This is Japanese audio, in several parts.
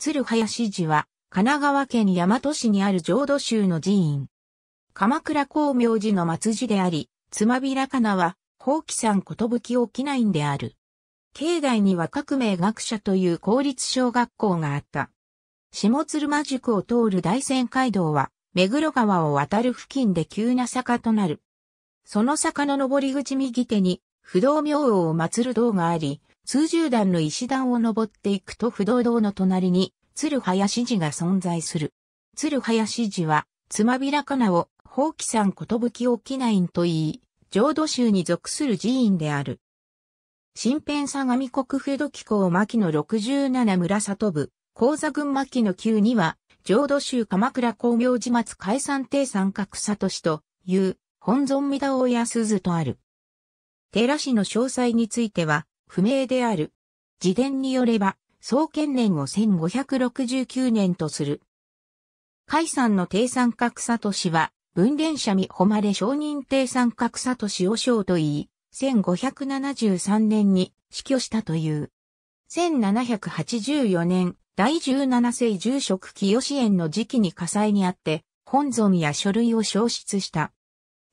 鶴林寺は、神奈川県大和市にある浄土宗の寺院。鎌倉光明寺の末寺であり、つまびらかなは、宝器山ことぶき沖内んである。境内には革命学者という公立小学校があった。下鶴間塾を通る大仙街道は、目黒川を渡る付近で急な坂となる。その坂の上り口右手に、不動明王を祀る道があり、数十段の石段を登っていくと不動堂の隣に、鶴林寺が存在する。鶴林寺は、つまびらかなを、宝器山ことぶき沖内院と言い、浄土宗に属する寺院である。新編相模国府土機構牧の67村里部、高座群牧の旧には、浄土宗鎌倉工業寺松解散定三角里市という、本尊御田大屋鈴とある。寺市の詳細については、不明である。自伝によれば、創建年を1569年とする。海産の低三格差都市は、文伝社見誉れ承認低三格差都市を称と言い、1573年に死去したという。1784年、第17世住職清支援の時期に火災にあって、本尊や書類を消失した。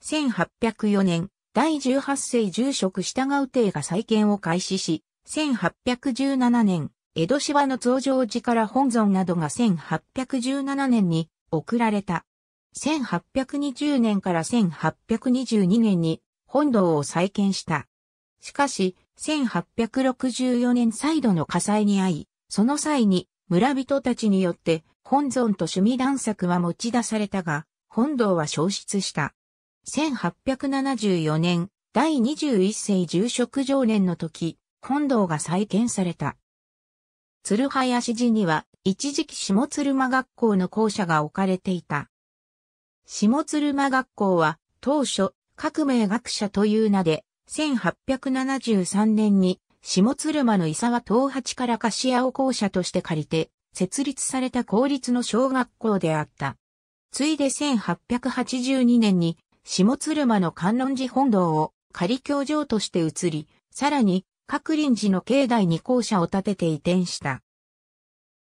1804年、第18世住職従う帝が再建を開始し、1817年、江戸芝の増上寺から本尊などが1817年に送られた。1820年から1822年に本堂を再建した。しかし、1864年再度の火災に遭い、その際に村人たちによって本尊と趣味段作は持ち出されたが、本堂は消失した。1874年、第21世住職常年の時、本堂が再建された。鶴林寺には、一時期下鶴間学校の校舎が置かれていた。下鶴間学校は、当初、革命学者という名で、1873年に、下鶴間の伊沢東八から貸屋を校舎として借りて、設立された公立の小学校であった。ついで1882年に下鶴間の観音寺本堂を仮教場として移り、さらに、各林寺の境内に校舎を建てて移転した。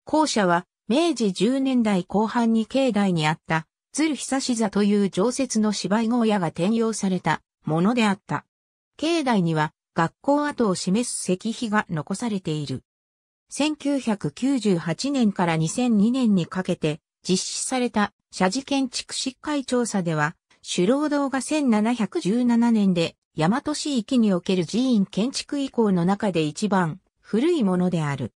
校舎は、明治10年代後半に境内にあった、鶴久志座という常設の芝居小屋が転用されたものであった。境内には、学校跡を示す石碑が残されている。1998年から2002年にかけて実施された社寺建築士会調査では、主労働が1717年で、大和市域における寺院建築以降の中で一番古いものである。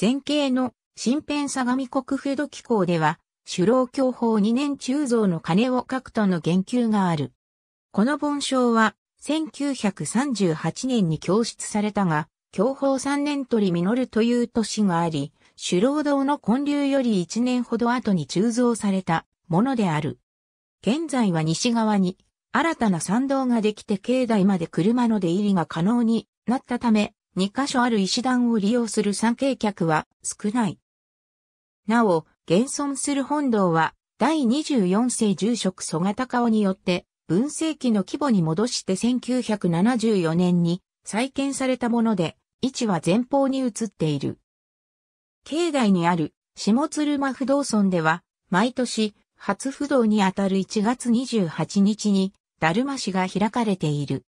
前景の新編相模国府土機構では、主労教法2年鋳造の鐘を書くとの言及がある。この文章は、1938年に供出されたが、教法3年取り実るという年があり、主労堂の建立より1年ほど後に鋳造されたものである。現在は西側に新たな参道ができて境内まで車の出入りが可能になったため、2カ所ある石段を利用する参詣客は少ない。なお、現存する本堂は、第24世住職蘇我隆夫によって、文世紀の規模に戻して1974年に再建されたもので、位置は前方に移っている。境内にある下鶴間不動村では、毎年初不動にあたる1月28日に、ダルマ市が開かれている。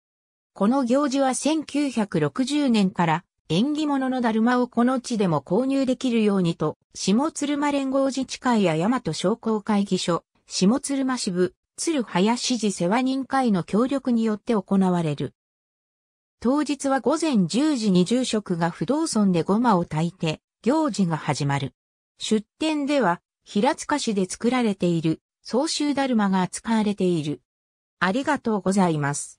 この行事は1960年から縁起物のだるまをこの地でも購入できるようにと、下鶴間連合自治会や大和商工会議所、下鶴間支部、鶴林寺世話人会の協力によって行われる。当日は午前10時に住職が不動村でごまを炊いて、行事が始まる。出店では、平塚市で作られている、総州だるまが扱われている。ありがとうございます。